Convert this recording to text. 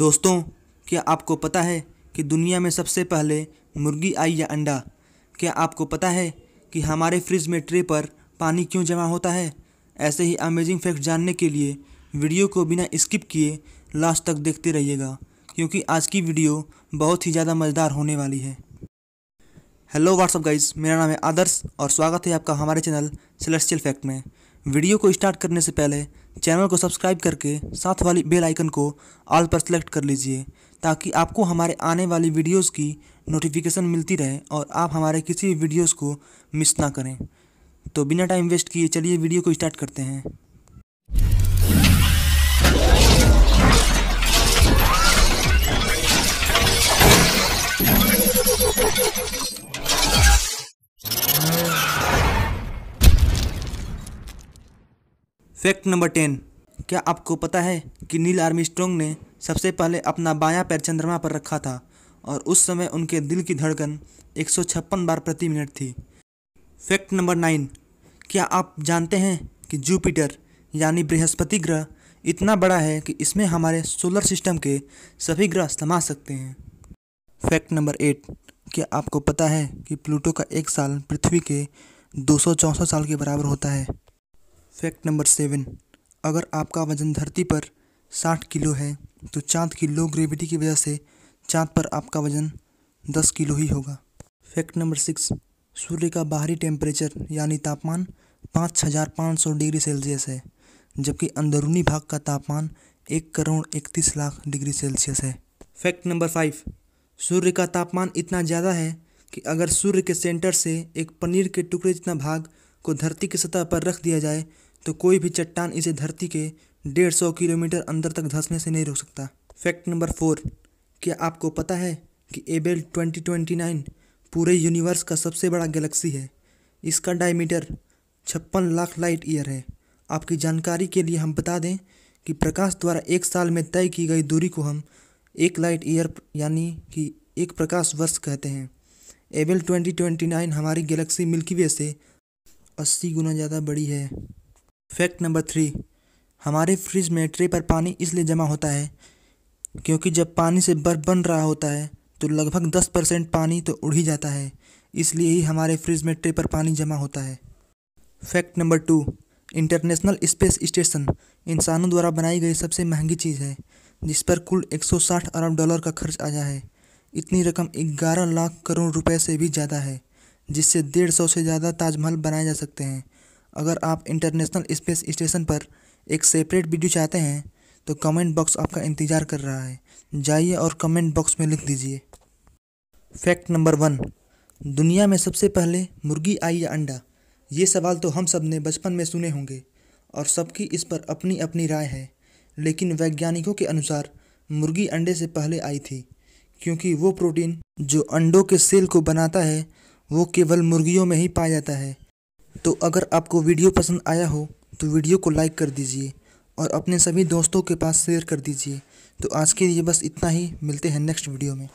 दोस्तों क्या आपको पता है कि दुनिया में सबसे पहले मुर्गी आई या अंडा क्या आपको पता है कि हमारे फ्रिज में ट्रे पर पानी क्यों जमा होता है ऐसे ही अमेजिंग फैक्ट जानने के लिए वीडियो को बिना स्किप किए लास्ट तक देखते रहिएगा क्योंकि आज की वीडियो बहुत ही ज़्यादा मज़ेदार होने वाली है हेलो व्हाट्सअप गाइज मेरा नाम है आदर्श और स्वागत है आपका हमारे चैनल सेलेस्टियल फैक्ट में वीडियो को स्टार्ट करने से पहले चैनल को सब्सक्राइब करके साथ वाली बेल आइकन को ऑल पर सेलेक्ट कर लीजिए ताकि आपको हमारे आने वाली वीडियोस की नोटिफिकेशन मिलती रहे और आप हमारे किसी भी वीडियोस को मिस ना करें तो बिना टाइम वेस्ट किए चलिए वीडियो को स्टार्ट करते हैं फैक्ट नंबर टेन क्या आपको पता है कि नील आर्मी ने सबसे पहले अपना बायां पैर चंद्रमा पर रखा था और उस समय उनके दिल की धड़कन एक बार प्रति मिनट थी फैक्ट नंबर नाइन क्या आप जानते हैं कि जुपिटर यानी बृहस्पति ग्रह इतना बड़ा है कि इसमें हमारे सोलर सिस्टम के सभी ग्रह समा सकते हैं फैक्ट नंबर एट क्या आपको पता है कि प्लूटो का एक साल पृथ्वी के दो साल के बराबर होता है फैक्ट नंबर सेवन अगर आपका वज़न धरती पर साठ किलो है तो चाँद की लो ग्रेविटी की वजह से चाँद पर आपका वज़न दस किलो ही होगा फैक्ट नंबर सिक्स सूर्य का बाहरी टेम्परेचर यानी तापमान पाँच हज़ार पाँच सौ डिग्री सेल्सियस है जबकि अंदरूनी भाग का तापमान एक करोड़ इकतीस लाख डिग्री सेल्सियस है फैक्ट नंबर फाइव सूर्य का तापमान इतना ज़्यादा है कि अगर सूर्य के सेंटर से एक पनीर के टुकड़े जितना भाग को धरती की सतह पर रख दिया जाए तो कोई भी चट्टान इसे धरती के डेढ़ सौ किलोमीटर अंदर तक धंसने से नहीं रोक सकता फैक्ट नंबर फोर क्या आपको पता है कि एबेल ट्वेंटी ट्वेंटी नाइन पूरे यूनिवर्स का सबसे बड़ा गैलेक्सी है इसका डायमीटर छप्पन लाख लाइट ईयर है आपकी जानकारी के लिए हम बता दें कि प्रकाश द्वारा एक साल में तय की गई दूरी को हम एक लाइट ईयर यानी कि एक प्रकाश वर्ष कहते हैं एबेल 2029 हमारी गैलेक्सी मिल्की वे से अस्सी गुना ज़्यादा बड़ी है फैक्ट नंबर थ्री हमारे फ्रिज में ट्रे पर पानी इसलिए जमा होता है क्योंकि जब पानी से बर्फ़ बन रहा होता है तो लगभग दस परसेंट पानी तो उड़ ही जाता है इसलिए ही हमारे फ्रिज में ट्रे पर पानी जमा होता है fact number two international space station इंसानों द्वारा बनाई गई सबसे महंगी चीज़ है जिस पर कुल 160 अरब डॉलर का खर्च आया है इतनी रकम 11 लाख करोड़ रुपए से भी ज़्यादा है जिससे डेढ़ सौ से ज़्यादा ताजमहल बनाए जा सकते हैं अगर आप इंटरनेशनल स्पेस स्टेशन पर एक सेपरेट वीडियो चाहते हैं तो कमेंट बॉक्स आपका इंतज़ार कर रहा है जाइए और कमेंट बॉक्स में लिख दीजिए फैक्ट नंबर वन दुनिया में सबसे पहले मुर्गी आई या अंडा ये सवाल तो हम सब ने बचपन में सुने होंगे और सबकी इस पर अपनी अपनी राय है लेकिन वैज्ञानिकों के अनुसार मुर्गी अंडे से पहले आई थी क्योंकि वो प्रोटीन जो अंडों के सेल को बनाता है वो केवल मुर्गियों में ही पाया जाता है तो अगर आपको वीडियो पसंद आया हो तो वीडियो को लाइक कर दीजिए और अपने सभी दोस्तों के पास शेयर कर दीजिए तो आज के लिए बस इतना ही मिलते हैं नेक्स्ट वीडियो में